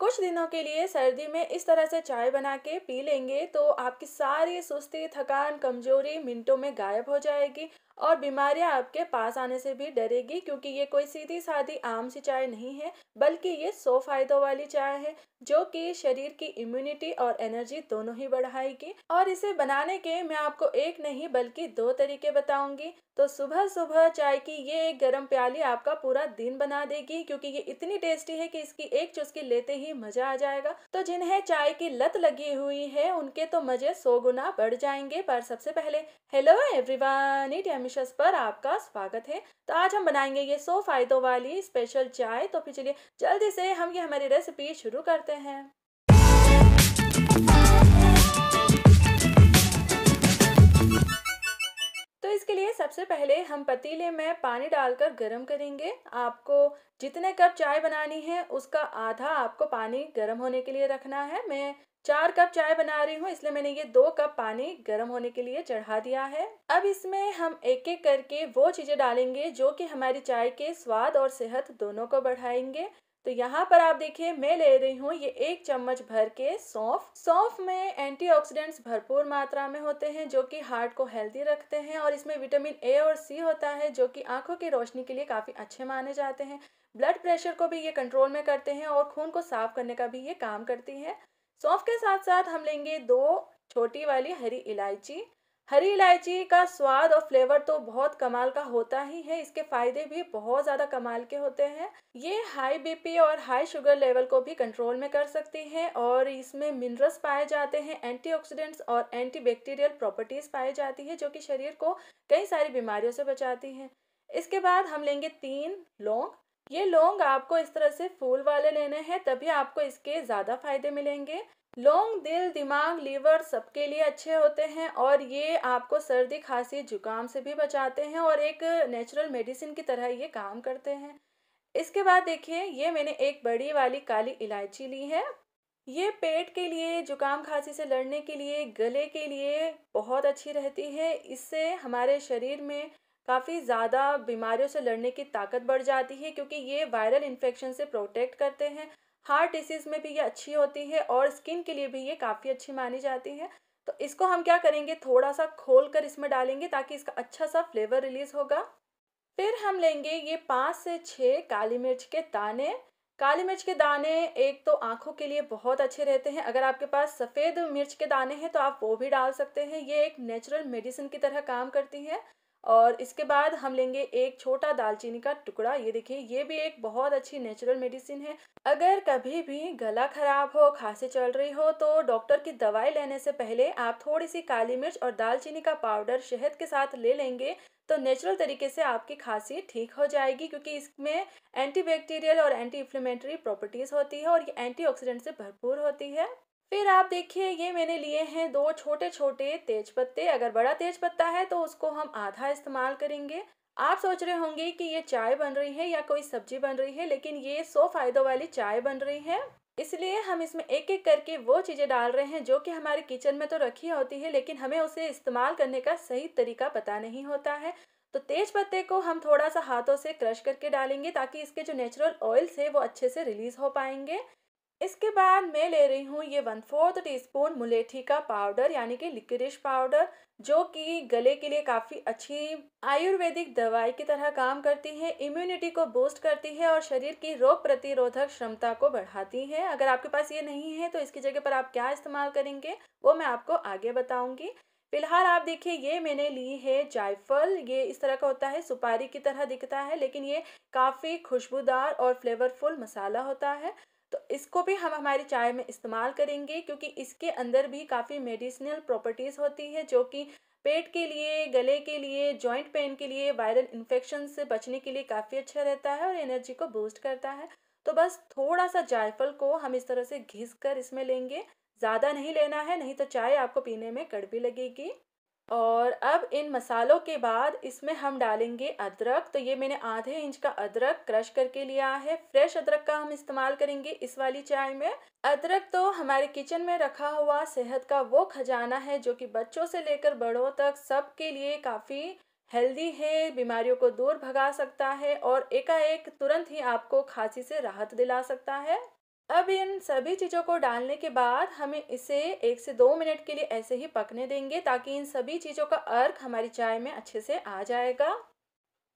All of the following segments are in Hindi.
कुछ दिनों के लिए सर्दी में इस तरह से चाय बना के पी लेंगे तो आपकी सारी सुस्ती थकान कमजोरी मिनटों में गायब हो जाएगी और बीमारियां आपके पास आने से भी डरेगी क्योंकि ये कोई सीधी साधी आम सी चाय नहीं है बल्कि ये सौ फायदों वाली चाय है जो कि शरीर की इम्यूनिटी और एनर्जी दोनों ही बढ़ाएगी और इसे बनाने के मैं आपको एक नहीं बल्कि दो तरीके बताऊंगी तो सुबह सुबह चाय की ये एक गर्म प्याली आपका पूरा दिन बना देगी क्योंकि ये इतनी टेस्टी है कि इसकी एक चुस्की लेते ही ही मजा आ जाएगा तो जिन्हें चाय की लत लगी हुई है उनके तो मजे सौ गुना बढ़ जाएंगे पर सबसे पहले हेलो एवरीवन इट पर आपका स्वागत है तो आज हम बनाएंगे ये सौ फायदों वाली स्पेशल चाय तो फिर चलिए जल्दी से हम ये हमारी रेसिपी शुरू करते हैं तो इसके लिए सबसे पहले हम पतीले में पानी डालकर गर्म करेंगे आपको जितने कप चाय बनानी है उसका आधा आपको पानी गर्म होने के लिए रखना है मैं चार कप चाय बना रही हूँ इसलिए मैंने ये दो कप पानी गर्म होने के लिए चढ़ा दिया है अब इसमें हम एक एक करके वो चीज़ें डालेंगे जो कि हमारी चाय के स्वाद और सेहत दोनों को बढ़ाएंगे तो यहाँ पर आप देखिए मैं ले रही हूँ ये एक चम्मच भर के सौंफ सौंफ में एंटीऑक्सीडेंट्स भरपूर मात्रा में होते हैं जो कि हार्ट को हेल्दी रखते हैं और इसमें विटामिन ए और सी होता है जो कि आंखों की रोशनी के लिए काफ़ी अच्छे माने जाते हैं ब्लड प्रेशर को भी ये कंट्रोल में करते हैं और खून को साफ करने का भी ये काम करती है सौंफ के साथ साथ हम लेंगे दो छोटी वाली हरी इलायची हरी इलायची का स्वाद और फ्लेवर तो बहुत कमाल का होता ही है इसके फायदे भी बहुत ज़्यादा कमाल के होते हैं ये हाई बीपी और हाई शुगर लेवल को भी कंट्रोल में कर सकती है और इसमें मिनरल्स पाए जाते हैं एंटीऑक्सीडेंट्स और एंटीबैक्टीरियल प्रॉपर्टीज़ पाई जाती है जो कि शरीर को कई सारी बीमारियों से बचाती हैं इसके बाद हम लेंगे तीन लौंग ये लौंग आपको इस तरह से फूल वाले लेने हैं तभी आपको इसके ज़्यादा फायदे मिलेंगे लौंग दिल दिमाग लीवर सबके लिए अच्छे होते हैं और ये आपको सर्दी खांसी जुकाम से भी बचाते हैं और एक नेचुरल मेडिसिन की तरह ये काम करते हैं इसके बाद देखिए ये मैंने एक बड़ी वाली काली इलायची ली है ये पेट के लिए जुकाम खांसी से लड़ने के लिए गले के लिए बहुत अच्छी रहती है इससे हमारे शरीर में काफ़ी ज़्यादा बीमारियों से लड़ने की ताकत बढ़ जाती है क्योंकि ये वायरल इन्फेक्शन से प्रोटेक्ट करते हैं हार्ट डिसीज़ में भी ये अच्छी होती है और स्किन के लिए भी ये काफ़ी अच्छी मानी जाती है तो इसको हम क्या करेंगे थोड़ा सा खोल कर इसमें डालेंगे ताकि इसका अच्छा सा फ्लेवर रिलीज़ होगा फिर हम लेंगे ये पाँच से छः काली मिर्च के दाने काली मिर्च के दाने एक तो आँखों के लिए बहुत अच्छे रहते हैं अगर आपके पास सफ़ेद मिर्च के दाने हैं तो आप वो भी डाल सकते हैं ये एक नेचुरल मेडिसिन की तरह काम करती है और इसके बाद हम लेंगे एक छोटा दालचीनी का टुकड़ा ये देखिए ये भी एक बहुत अच्छी नेचुरल मेडिसिन है अगर कभी भी गला खराब हो खांसी चल रही हो तो डॉक्टर की दवाई लेने से पहले आप थोड़ी सी काली मिर्च और दालचीनी का पाउडर शहद के साथ ले लेंगे तो नेचुरल तरीके से आपकी खांसी ठीक हो जाएगी क्योंकि इसमें एंटीबैक्टीरियल और एंटी इन्फ्लेमेटरी प्रॉपर्टीज़ होती है और ये एंटीऑक्सीडेंट से भरपूर होती है फिर आप देखिए ये मैंने लिए हैं दो छोटे छोटे तेज पत्ते अगर बड़ा तेज पत्ता है तो उसको हम आधा इस्तेमाल करेंगे आप सोच रहे होंगे कि ये चाय बन रही है या कोई सब्जी बन रही है लेकिन ये सौ फायदों वाली चाय बन रही है इसलिए हम इसमें एक एक करके वो चीज़ें डाल रहे हैं जो कि हमारे किचन में तो रखी होती है लेकिन हमें उसे इस्तेमाल करने का सही तरीका पता नहीं होता है तो तेज पत्ते को हम थोड़ा सा हाथों से क्रश करके डालेंगे ताकि इसके जो नेचुरल ऑयल्स है वो अच्छे से रिलीज़ हो पाएंगे इसके बाद मैं ले रही हूँ ये वन फोर्थ टी स्पून मुलेठी का पाउडर यानी कि लिक्विडिश पाउडर जो कि गले के लिए काफ़ी अच्छी आयुर्वेदिक दवाई की तरह काम करती है इम्यूनिटी को बूस्ट करती है और शरीर की रोग प्रतिरोधक क्षमता को बढ़ाती है अगर आपके पास ये नहीं है तो इसकी जगह पर आप क्या इस्तेमाल करेंगे वो मैं आपको आगे बताऊँगी फिलहाल आप देखिए ये मैंने ली है जायफल ये इस तरह का होता है सुपारी की तरह दिखता है लेकिन ये काफ़ी खुशबूदार और फ्लेवरफुल मसाला होता है तो इसको भी हम हमारी चाय में इस्तेमाल करेंगे क्योंकि इसके अंदर भी काफ़ी मेडिसिनल प्रॉपर्टीज़ होती है जो कि पेट के लिए गले के लिए जॉइंट पेन के लिए वायरल इन्फेक्शन से बचने के लिए काफ़ी अच्छा रहता है और एनर्जी को बूस्ट करता है तो बस थोड़ा सा जायफल को हम इस तरह से घिस कर इसमें लेंगे ज़्यादा नहीं लेना है नहीं तो चाय आपको पीने में कड़वी लगेगी और अब इन मसालों के बाद इसमें हम डालेंगे अदरक तो ये मैंने आधे इंच का अदरक क्रश करके लिया है फ्रेश अदरक का हम इस्तेमाल करेंगे इस वाली चाय में अदरक तो हमारे किचन में रखा हुआ सेहत का वो खजाना है जो कि बच्चों से लेकर बड़ों तक सबके लिए काफ़ी हेल्दी है बीमारियों को दूर भगा सकता है और एकाएक तुरंत ही आपको खांसी से राहत दिला सकता है अब इन सभी चीज़ों को डालने के बाद हमें इसे एक से दो मिनट के लिए ऐसे ही पकने देंगे ताकि इन सभी चीज़ों का अर्क हमारी चाय में अच्छे से आ जाएगा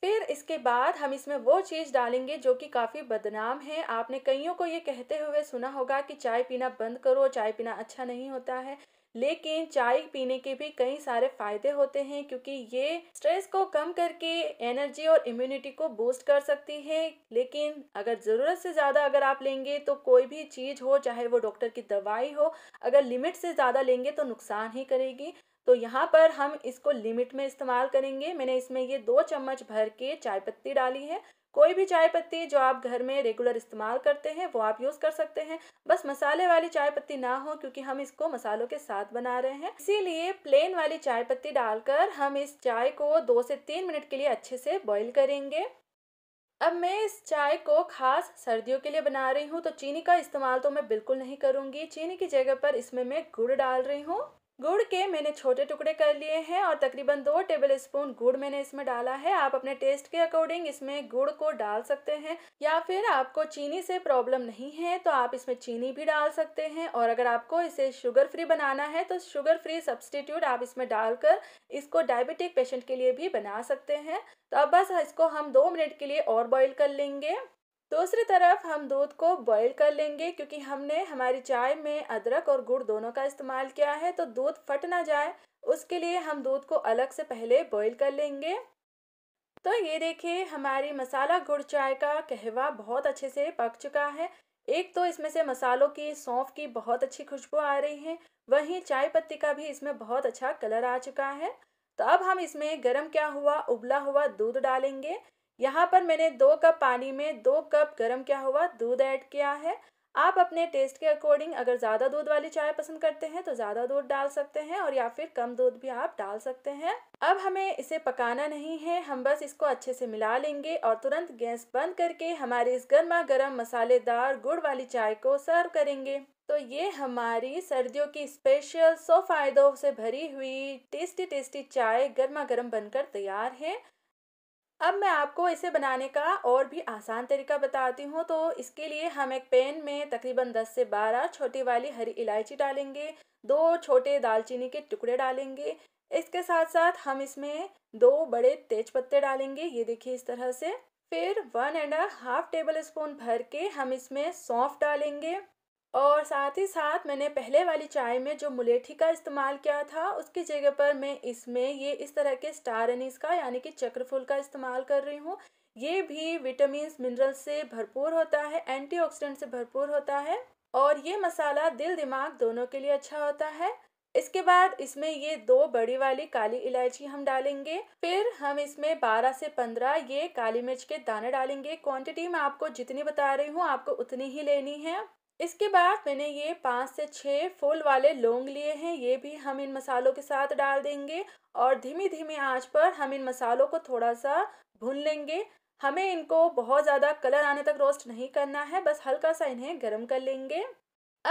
फिर इसके बाद हम इसमें वो चीज़ डालेंगे जो कि काफ़ी बदनाम है आपने कईयों को ये कहते हुए सुना होगा कि चाय पीना बंद करो चाय पीना अच्छा नहीं होता है लेकिन चाय पीने के भी कई सारे फायदे होते हैं क्योंकि ये स्ट्रेस को कम करके एनर्जी और इम्यूनिटी को बूस्ट कर सकती है लेकिन अगर ज़रूरत से ज़्यादा अगर आप लेंगे तो कोई भी चीज़ हो चाहे वो डॉक्टर की दवाई हो अगर लिमिट से ज़्यादा लेंगे तो नुकसान ही करेगी तो यहाँ पर हम इसको लिमिट में इस्तेमाल करेंगे मैंने इसमें ये दो चम्मच भर के चाय पत्ती डाली है कोई भी चाय पत्ती जो आप घर में रेगुलर इस्तेमाल करते हैं वो आप यूज़ कर सकते हैं बस मसाले वाली चाय पत्ती ना हो क्योंकि हम इसको मसालों के साथ बना रहे हैं इसीलिए प्लेन वाली चाय पत्ती डालकर हम इस चाय को दो से तीन मिनट के लिए अच्छे से बॉईल करेंगे अब मैं इस चाय को खास सर्दियों के लिए बना रही हूँ तो चीनी का इस्तेमाल तो मैं बिल्कुल नहीं करूँगी चीनी की जगह पर इसमें मैं गुड़ डाल रही हूँ गुड़ के मैंने छोटे टुकड़े कर लिए हैं और तकरीबन दो टेबल स्पून गुड़ मैंने इसमें डाला है आप अपने टेस्ट के अकॉर्डिंग इसमें गुड़ को डाल सकते हैं या फिर आपको चीनी से प्रॉब्लम नहीं है तो आप इसमें चीनी भी डाल सकते हैं और अगर आपको इसे शुगर फ्री बनाना है तो शुगर फ्री सब्सटीट्यूट आप इसमें डालकर इसको डायबिटिक पेशेंट के लिए भी बना सकते हैं तो अब बस इसको हम दो मिनट के लिए और बॉयल कर लेंगे दूसरी तरफ हम दूध को बॉईल कर लेंगे क्योंकि हमने हमारी चाय में अदरक और गुड़ दोनों का इस्तेमाल किया है तो दूध फट ना जाए उसके लिए हम दूध को अलग से पहले बॉईल कर लेंगे तो ये देखिए हमारी मसाला गुड़ चाय का कहवा बहुत अच्छे से पक चुका है एक तो इसमें से मसालों की सौंफ की बहुत अच्छी खुशबू आ रही है वहीं चाय पत्ती का भी इसमें बहुत अच्छा कलर आ चुका है तो अब हम इसमें गर्म क्या हुआ उबला हुआ दूध डालेंगे यहाँ पर मैंने दो कप पानी में दो कप गरम क्या हुआ दूध ऐड किया है आप अपने टेस्ट के अकॉर्डिंग अगर ज़्यादा दूध वाली चाय पसंद करते हैं तो ज़्यादा दूध डाल सकते हैं और या फिर कम दूध भी आप डाल सकते हैं अब हमें इसे पकाना नहीं है हम बस इसको अच्छे से मिला लेंगे और तुरंत गैस बंद करके हमारे इस गर्मा गर्म मसालेदार गुड़ वाली चाय को सर्व करेंगे तो ये हमारी सर्दियों की स्पेशल सौ फायदों से भरी हुई टेस्टी टेस्टी चाय गर्मा गर्म बनकर तैयार है अब मैं आपको इसे बनाने का और भी आसान तरीका बताती हूँ तो इसके लिए हम एक पैन में तकरीबन 10 से 12 छोटी वाली हरी इलायची डालेंगे दो छोटे दालचीनी के टुकड़े डालेंगे इसके साथ साथ हम इसमें दो बड़े तेज पत्ते डालेंगे ये देखिए इस तरह से फिर one and half tablespoon भर के हम इसमें सौंफ डालेंगे और साथ ही साथ मैंने पहले वाली चाय में जो मुलेठी का इस्तेमाल किया था उसकी जगह पर मैं इसमें ये इस तरह के स्टार एनिस का यानी कि चक्रफूल का इस्तेमाल कर रही हूँ ये भी विटामिन मिनरल से भरपूर होता है एंटीऑक्सीडेंट से भरपूर होता है और ये मसाला दिल दिमाग दोनों के लिए अच्छा होता है इसके बाद इसमें ये दो बड़ी वाली काली इलायची हम डालेंगे फिर हम इसमें 12 से 15 ये काली मिर्च के दाने डालेंगे क्वांटिटी मैं आपको जितनी बता रही हूँ आपको उतनी ही लेनी है इसके बाद मैंने ये पाँच से छः फूल वाले लौंग लिए हैं ये भी हम इन मसालों के साथ डाल देंगे और धीमी धीमी आंच पर हम इन मसालों को थोड़ा सा भून लेंगे हमें इनको बहुत ज़्यादा कलर आने तक रोस्ट नहीं करना है बस हल्का सा इन्हें गर्म कर लेंगे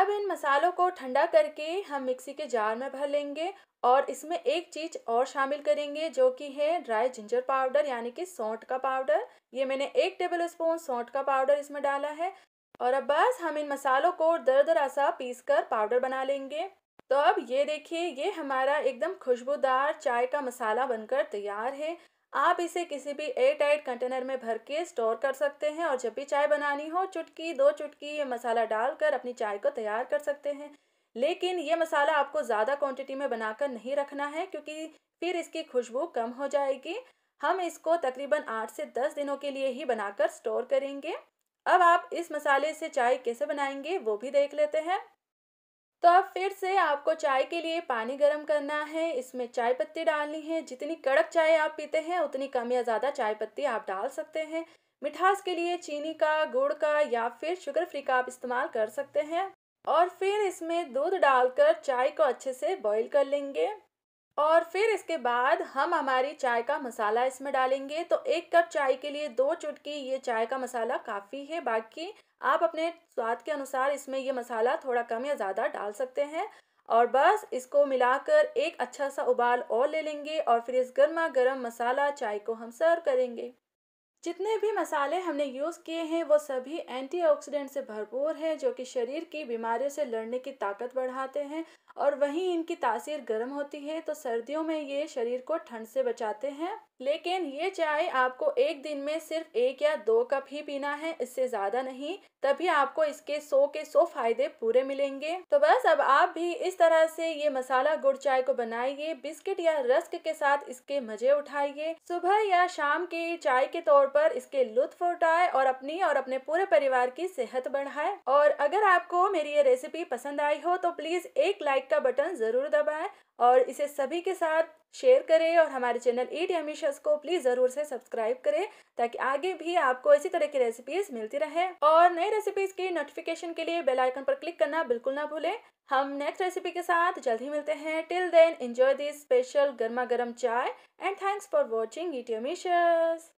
अब इन मसालों को ठंडा करके हम मिक्सी के जार में भर लेंगे और इसमें एक चीज़ और शामिल करेंगे जो कि है ड्राई जिंजर पाउडर यानी कि सौंठ का पाउडर ये मैंने एक टेबल स्पून सौंठ का पाउडर इसमें डाला है और अब बस हम इन मसालों को दर दरा सा पीस कर पाउडर बना लेंगे तो अब ये देखिए ये हमारा एकदम खुशबूदार चाय का मसाला बनकर तैयार है आप इसे किसी भी एयर टाइट कंटेनर में भर के स्टोर कर सकते हैं और जब भी चाय बनानी हो चुटकी दो चुटकी ये मसाला डालकर अपनी चाय को तैयार कर सकते हैं लेकिन ये मसाला आपको ज़्यादा क्वांटिटी में बनाकर नहीं रखना है क्योंकि फिर इसकी खुशबू कम हो जाएगी हम इसको तकरीबन आठ से दस दिनों के लिए ही बनाकर स्टोर करेंगे अब आप इस मसाले से चाय कैसे बनाएंगे वो भी देख लेते हैं तो अब फिर से आपको चाय के लिए पानी गर्म करना है इसमें चाय पत्ती डालनी है जितनी कड़क चाय आप पीते हैं उतनी कम या ज़्यादा चाय पत्ती आप डाल सकते हैं मिठास के लिए चीनी का गुड़ का या फिर शुगर फ्री का आप इस्तेमाल कर सकते हैं और फिर इसमें दूध डालकर चाय को अच्छे से बॉईल कर लेंगे और फिर इसके बाद हम हमारी चाय का मसाला इसमें डालेंगे तो एक कप चाय के लिए दो चुटकी ये चाय का मसाला काफ़ी है बाकी आप अपने स्वाद के अनुसार इसमें ये मसाला थोड़ा कम या ज़्यादा डाल सकते हैं और बस इसको मिलाकर एक अच्छा सा उबाल और ले लेंगे और फिर इस गर्मा गर्म मसाला चाय को हम सर्व करेंगे जितने भी मसाले हमने यूज़ किए हैं वो सभी एंटीऑक्सीडेंट से भरपूर हैं जो कि शरीर की बीमारियों से लड़ने की ताकत बढ़ाते हैं और वहीं इनकी तासीर गर्म होती है तो सर्दियों में ये शरीर को ठंड से बचाते हैं लेकिन ये चाय आपको एक दिन में सिर्फ एक या दो कप ही पीना है इससे ज़्यादा नहीं तभी आपको इसके सो के सो फायदे पूरे मिलेंगे तो बस अब आप भी इस तरह से ये मसाला गुड़ चाय को बनाइए बिस्किट या रस्क के साथ इसके मजे उठाइए सुबह या शाम के चाय के तौर पर इसके लुत्फ उठाए और अपनी और अपने पूरे परिवार की सेहत बढ़ाए और अगर आपको मेरी ये रेसिपी पसंद आई हो तो प्लीज़ एक लाइक का बटन ज़रूर दबाए और इसे सभी के साथ शेयर करें और हमारे चैनल ईट एमिशस को प्लीज़ ज़रूर से सब्सक्राइब करें ताकि आगे भी आपको इसी तरह की रेसिपीज़ मिलती रहे और नई रेसिपीज़ की नोटिफिकेशन के लिए बेल आइकन पर क्लिक करना बिल्कुल ना भूलें हम नेक्स्ट रेसिपी के साथ जल्द ही मिलते हैं till then enjoy this special गर्मा गर्म चाय एंड थैंक्स फॉर वॉचिंग ईट एमिशस